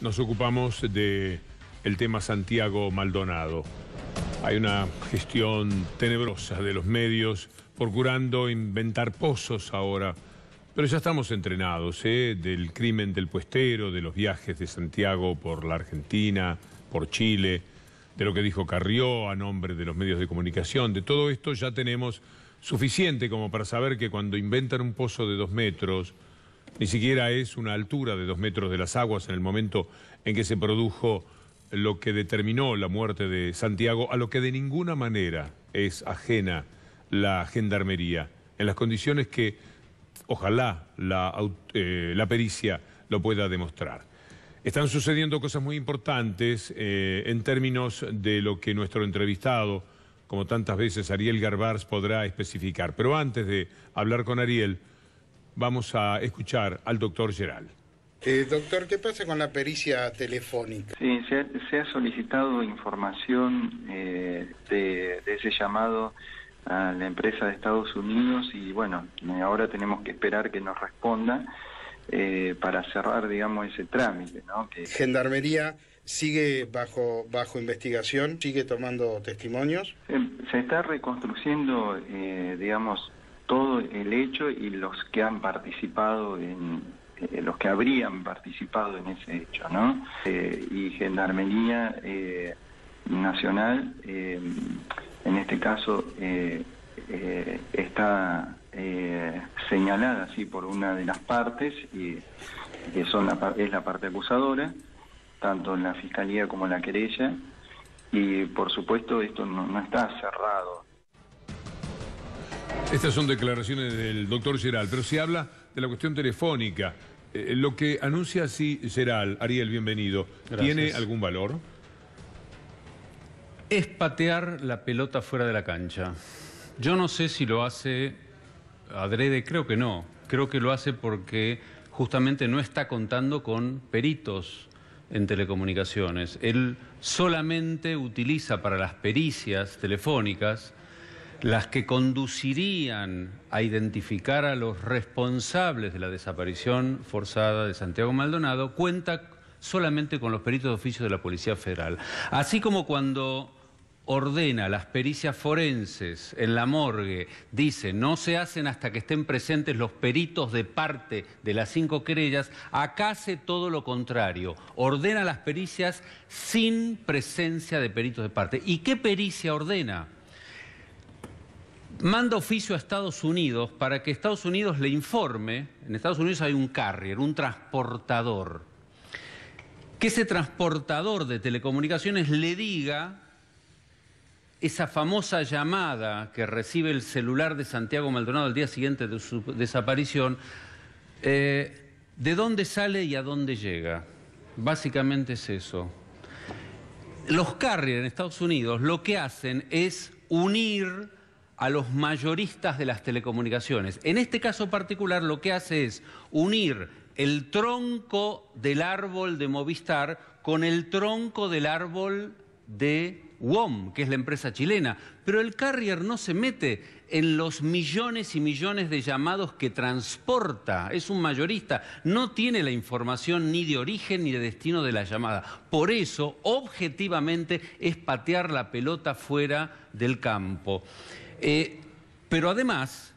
nos ocupamos de el tema Santiago Maldonado. Hay una gestión tenebrosa de los medios, procurando inventar pozos ahora. Pero ya estamos entrenados, ¿eh? Del crimen del puestero, de los viajes de Santiago por la Argentina, por Chile, de lo que dijo Carrió a nombre de los medios de comunicación. De todo esto ya tenemos suficiente como para saber que cuando inventan un pozo de dos metros, ni siquiera es una altura de dos metros de las aguas en el momento en que se produjo lo que determinó la muerte de Santiago, a lo que de ninguna manera es ajena la gendarmería, en las condiciones que ojalá la, eh, pericia lo pueda demostrar. Están sucediendo cosas muy importantes eh, en términos de lo que nuestro entrevistado, como tantas veces Ariel Garbars, podrá especificar. Pero antes de hablar con Ariel, vamos a escuchar al doctor Geral. Eh, doctor, ¿qué pasa con la pericia telefónica? Sí, se ha, solicitado información eh, de, ese llamado a la empresa de Estados Unidos y bueno, eh, ahora tenemos que esperar que nos responda eh, para cerrar, digamos, ese trámite. ¿no? Gendarmería sigue bajo, bajo investigación, sigue tomando testimonios. Se, em, se está reconstruyendo, digamos, todo el hecho y los que han participado en eh, los que habrían participado en ese hecho, ¿no? Eh, y Gendarmería eh, Nacional, en este caso, está señalada así por una de las partes, y, que son es la parte acusadora, tanto en la fiscalía como en la querella, y por supuesto esto no está cerrado estas son declaraciones del doctor Geral, pero si habla de la cuestión telefónica. Eh, lo que anuncia así Geral, Ariel, bienvenido, ¿tiene algún valor? Es patear la pelota fuera de la cancha. Yo no sé si lo hace adrede, creo que no. Creo que lo hace porque justamente no está contando con peritos en telecomunicaciones. Él solamente utiliza para las pericias telefónicas las que conducirían a identificar a los responsables de la desaparición forzada de Santiago Maldonado, cuenta solamente con los peritos de oficio de la Policía Federal. Así como cuando ordena las pericias forenses en la morgue, dice, no se hacen hasta que estén presentes los peritos de parte de las cinco querellas, acá hace todo lo contrario, ordena las pericias sin presencia de peritos de parte. ¿Y qué pericia ordena? manda oficio a Estados Unidos para que Estados Unidos le informe, en Estados Unidos hay un carrier, un transportador, que ese transportador de telecomunicaciones le diga esa famosa llamada que recibe el celular de Santiago Maldonado al día siguiente de su desaparición, eh, de dónde sale y a dónde llega. Básicamente es eso. Los carriers en Estados Unidos lo que hacen es unir a los mayoristas de las telecomunicaciones. En este caso particular lo que hace es unir el tronco del árbol de Movistar con el tronco del árbol de WOM, que es la empresa chilena. Pero el carrier no se mete en los millones y millones de llamados que transporta. Es un mayorista. No tiene la información ni de origen ni de destino de la llamada. Por eso, objetivamente, es patear la pelota fuera del campo. Eh, pero además,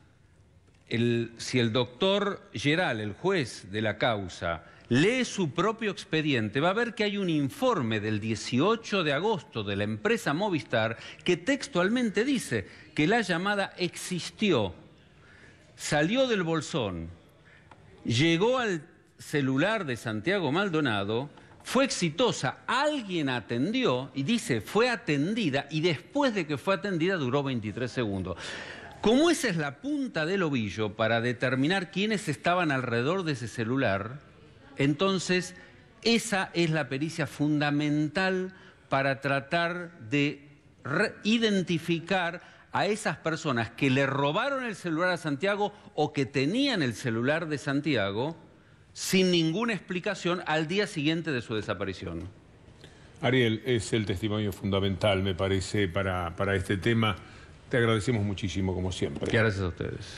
si el doctor Geral, el juez de la causa, lee su propio expediente, va a ver que hay un informe del 18 de agosto de la empresa Movistar que textualmente dice que la llamada existió, salió del bolsón, llegó al celular de Santiago Maldonado, fue exitosa, alguien atendió y dice, fue atendida y después de que fue atendida duró 23 segundos. Como esa es la punta del ovillo para determinar quiénes estaban alrededor de ese celular, entonces esa es la pericia fundamental para tratar de identificar a esas personas que le robaron el celular a Santiago o que tenían el celular de Santiago sin ninguna explicación al día siguiente de su desaparición. Ariel, es el testimonio fundamental, me parece, para, este tema. Te agradecemos muchísimo, como siempre. Gracias a ustedes.